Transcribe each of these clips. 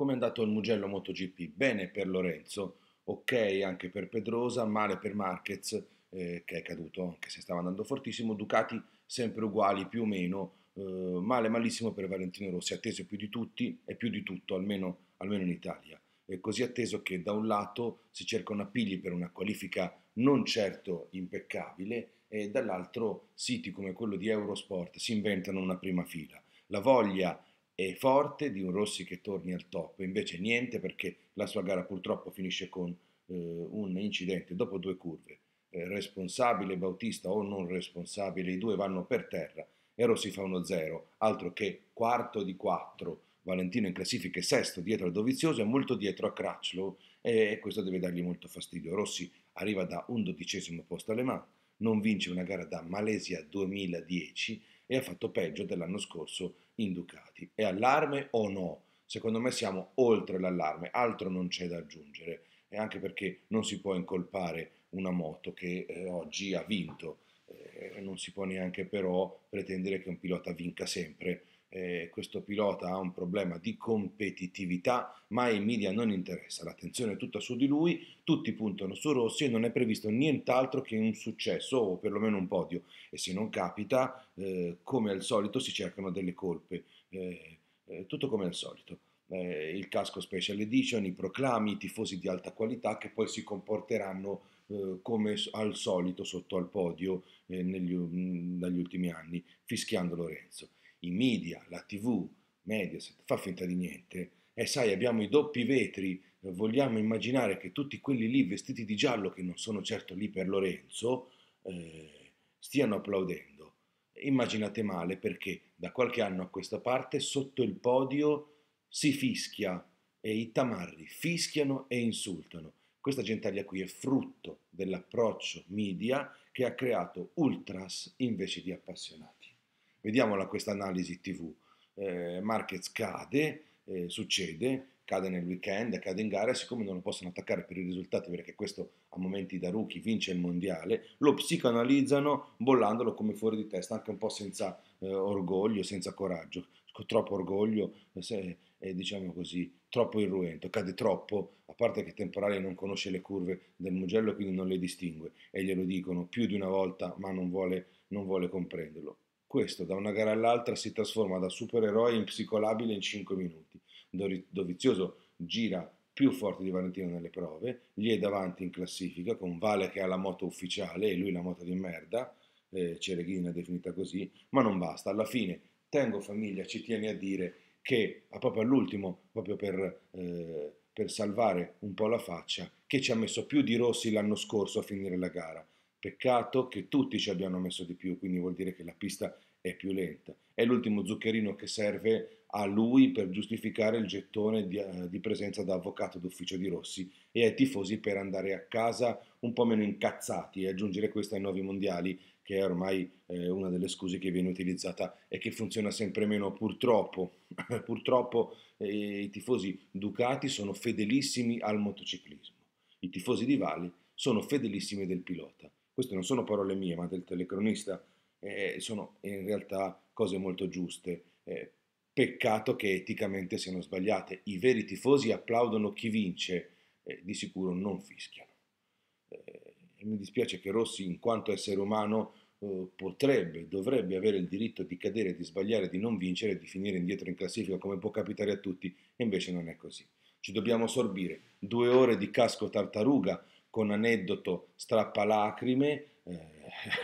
Come è andato il Mugello MotoGP? Bene per Lorenzo, ok anche per Pedrosa, male per Marquez eh, che è caduto, anche se stava andando fortissimo, Ducati sempre uguali più o meno, eh, male malissimo per Valentino Rossi, atteso più di tutti e più di tutto, almeno, almeno in Italia. È così atteso che da un lato si cerca un appiglio per una qualifica non certo impeccabile e dall'altro siti come quello di Eurosport si inventano una prima fila. La voglia e forte di un Rossi che torni al top, invece niente perché la sua gara purtroppo finisce con eh, un incidente dopo due curve, eh, responsabile Bautista o non responsabile, i due vanno per terra e Rossi fa uno 0 altro che quarto di quattro, Valentino in classifica è sesto dietro a Dovizioso e molto dietro a Crutchlow e questo deve dargli molto fastidio, Rossi arriva da un dodicesimo posto alle mani, non vince una gara da Malesia 2010 e ha fatto peggio dell'anno scorso in Ducati. È allarme o no? Secondo me siamo oltre l'allarme, altro non c'è da aggiungere e anche perché non si può incolpare una moto che eh, oggi ha vinto, eh, non si può neanche però pretendere che un pilota vinca sempre eh, questo pilota ha un problema di competitività, ma ai media non interessa, l'attenzione è tutta su di lui, tutti puntano su Rossi e non è previsto nient'altro che un successo o perlomeno un podio e se non capita, eh, come al solito, si cercano delle colpe, eh, eh tutto come al solito. Eh, il casco special edition, i proclami, i tifosi di alta qualità che poi si comporteranno eh, come al solito sotto al podio negli, dagli ultimi anni, fischiando Lorenzo i media, la tv, Mediaset, fa finta di niente, e eh, sai abbiamo i doppi vetri, eh, vogliamo immaginare che tutti quelli lì vestiti di giallo, che non sono certo lì per Lorenzo, eh, stiano applaudendo. Immaginate male perché da qualche anno a questa parte sotto il podio si fischia e i tamarri fischiano e insultano. Questa gentaglia qui è frutto dell'approccio media che ha creato ultras invece di appassionati. Vediamola questa analisi TV. Eh, Marquez cade, eh, succede, cade nel weekend, cade in gara, e siccome non lo possono attaccare per i risultati, perché questo a momenti da rookie vince il mondiale, lo psicoanalizzano bollandolo come fuori di testa, anche un po' senza eh, orgoglio, senza coraggio, troppo orgoglio, eh, se, eh, diciamo così, troppo irruento, cade troppo, a parte che temporale non conosce le curve del Mugello, quindi non le distingue, e glielo dicono più di una volta, ma non vuole, non vuole comprenderlo. Questo, da una gara all'altra, si trasforma da supereroe in psicolabile in 5 minuti. Dovizioso gira più forte di Valentino nelle prove, gli è davanti in classifica con Vale che ha la moto ufficiale e lui la moto di merda, eh, Cereghini definita così, ma non basta. Alla fine, Tengo Famiglia ci tiene a dire che a proprio all'ultimo, proprio per, eh, per salvare un po' la faccia, che ci ha messo più di Rossi l'anno scorso a finire la gara. Peccato che tutti ci abbiano messo di più, quindi vuol dire che la pista è più lenta. È l'ultimo zuccherino che serve a lui per giustificare il gettone di, eh, di presenza da avvocato d'ufficio di Rossi e ai tifosi per andare a casa un po' meno incazzati e aggiungere questo ai nuovi mondiali, che è ormai eh, una delle scuse che viene utilizzata e che funziona sempre meno purtroppo. purtroppo eh, i tifosi Ducati sono fedelissimi al motociclismo, i tifosi di Valli sono fedelissimi del pilota queste non sono parole mie, ma del telecronista, eh, eh, sono in realtà cose molto giuste. Eh, peccato che eticamente siano sbagliate. I veri tifosi applaudono chi vince, eh, di sicuro non fischiano. Eh, mi dispiace che Rossi, in quanto essere umano, eh, potrebbe, dovrebbe avere il diritto di cadere, di sbagliare, di non vincere, di finire indietro in classifica come può capitare a tutti, e invece non è così. Ci dobbiamo sorbire due ore di casco tartaruga, con aneddoto strappalacrime, eh,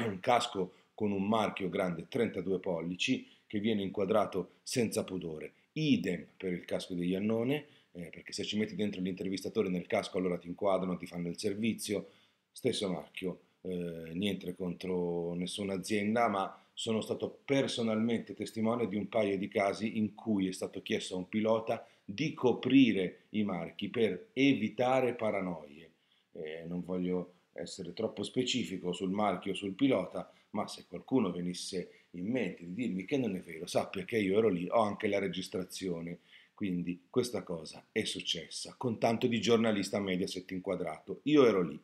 un casco con un marchio grande 32 pollici che viene inquadrato senza pudore. Idem per il casco di Iannone, eh, perché se ci metti dentro l'intervistatore nel casco allora ti inquadrano, ti fanno il servizio, stesso marchio, eh, niente contro nessuna azienda, ma sono stato personalmente testimone di un paio di casi in cui è stato chiesto a un pilota di coprire i marchi per evitare paranoie eh, non voglio essere troppo specifico sul marchio o sul pilota, ma se qualcuno venisse in mente di dirmi che non è vero, sappia che io ero lì, ho anche la registrazione. Quindi questa cosa è successa con tanto di giornalista Mediaset inquadrato. Io ero lì.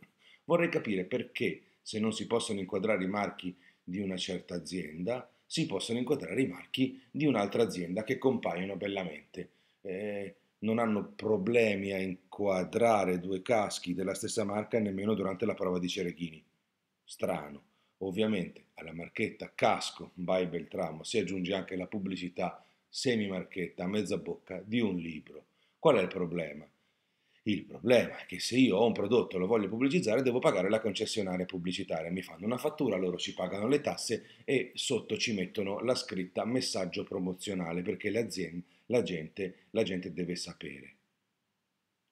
Vorrei capire perché, se non si possono inquadrare i marchi di una certa azienda, si possono inquadrare i marchi di un'altra azienda che compaiono bellamente. Eh, non hanno problemi a inquadrare due caschi della stessa marca nemmeno durante la prova di Cerechini. Strano. Ovviamente alla marchetta casco by Beltramo si aggiunge anche la pubblicità semi-marchetta a mezza bocca di un libro. Qual è il problema? Il problema è che se io ho un prodotto e lo voglio pubblicizzare devo pagare la concessionaria pubblicitaria, mi fanno una fattura, loro ci pagano le tasse e sotto ci mettono la scritta messaggio promozionale perché l'azienda, la, gente, la gente deve sapere.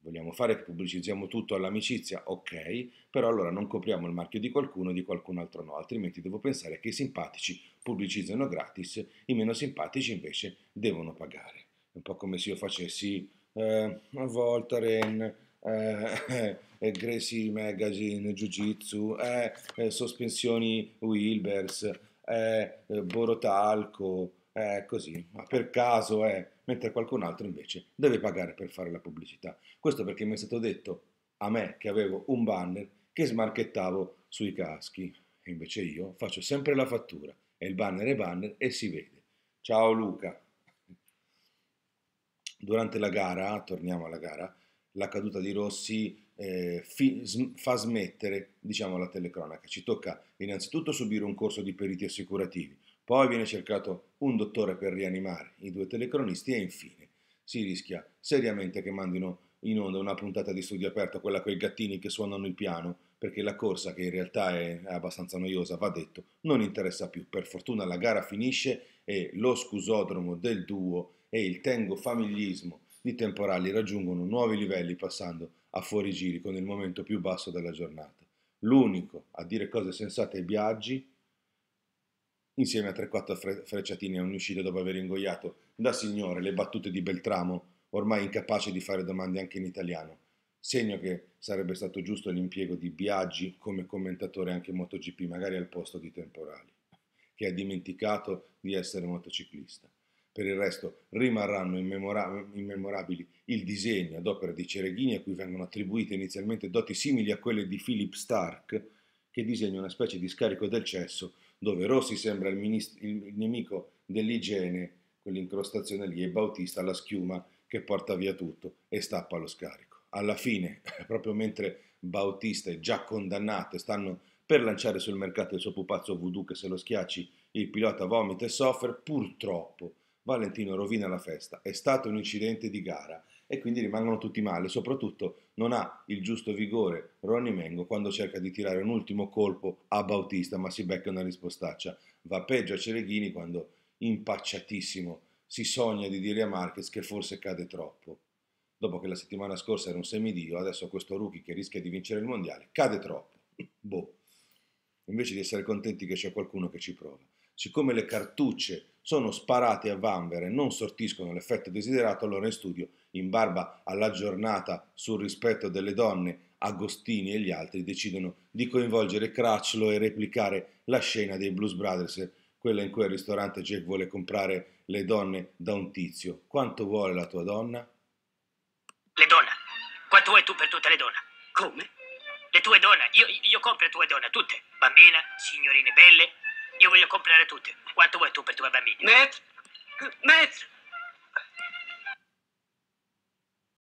Vogliamo fare che pubblicizziamo tutto all'amicizia? Ok, però allora non copriamo il marchio di qualcuno e di qualcun altro no, altrimenti devo pensare che i simpatici pubblicizzano gratis, i meno simpatici invece devono pagare. È un po' come se io facessi eh, Voltaren, eh, Gracie Magazine, Jiu Jitsu, eh, eh, sospensioni Wilbers, eh, eh, Borotalco, così, ma per caso, è, mentre qualcun altro invece deve pagare per fare la pubblicità. Questo perché mi è stato detto a me che avevo un banner che smarchettavo sui caschi, invece io faccio sempre la fattura e il banner è banner e si vede. Ciao Luca! durante la gara, torniamo alla gara, la caduta di Rossi eh, fi, sm, fa smettere diciamo, la telecronaca. Ci tocca innanzitutto subire un corso di periti assicurativi, poi viene cercato un dottore per rianimare i due telecronisti e infine si rischia seriamente che mandino in onda una puntata di studio aperto, quella con i gattini che suonano il piano, perché la corsa, che in realtà è abbastanza noiosa, va detto, non interessa più. Per fortuna la gara finisce e lo scusodromo del duo e il tengo tengofamillismo di temporali raggiungono nuovi livelli passando a fuorigiri con il momento più basso della giornata. L'unico a dire cose sensate ai Biaggi, insieme a 3-4 fre- frecciatini a uscita dopo aver ingoiato da signore le battute di Beltramo, ormai incapace di fare domande anche in italiano. Segno che sarebbe stato giusto l'impiego di Biaggi come commentatore anche MotoGP, magari al posto di Temporali, che ha dimenticato di essere motociclista. Per il resto rimarranno immemora- immemorabili il disegno ad opera di Cereghini a cui vengono attribuite inizialmente doti simili a quelle di Philip Stark, che disegna una specie di scarico del cesso dove Rossi sembra il, minist- il nemico dell'igiene, quell'incrostazione lì, e Bautista la schiuma che porta via tutto e stappa lo scarico. Alla fine, proprio mentre Bautista è già condannato e stanno per lanciare sul mercato il suo pupazzo voodoo che se lo schiacci il pilota vomita e soffre, purtroppo Valentino rovina la festa, è stato un incidente di gara e quindi rimangono tutti male, soprattutto non ha il giusto vigore Ronnie Mengo quando cerca di tirare un ultimo colpo a Bautista ma si becca una rispostaccia, va peggio a Cereghini quando impacciatissimo si sogna di dire a Marquez che forse cade troppo. Dopo che la settimana scorsa era un semidio, adesso questo rookie che rischia di vincere il mondiale cade troppo. Boh. Invece di essere contenti che c'è qualcuno che ci prova siccome le cartucce sono sparate a vanvera e non sortiscono l'effetto desiderato, allora in studio, in barba alla giornata sul rispetto delle donne, Agostini e gli altri decidono di coinvolgere Cracciolo e replicare la scena dei Blues Brothers, quella in cui al ristorante Jack vuole comprare le donne da un tizio. Quanto vuole la tua donna? Le donna? Quanto vuoi tu per tutte le donne? Come? Le tue donne, io, io compro le tue donne, tutte, bambina, signorine belle, io voglio comprare tutte. Quanto vuoi tu per i tuoi bambini? Matt? Matt?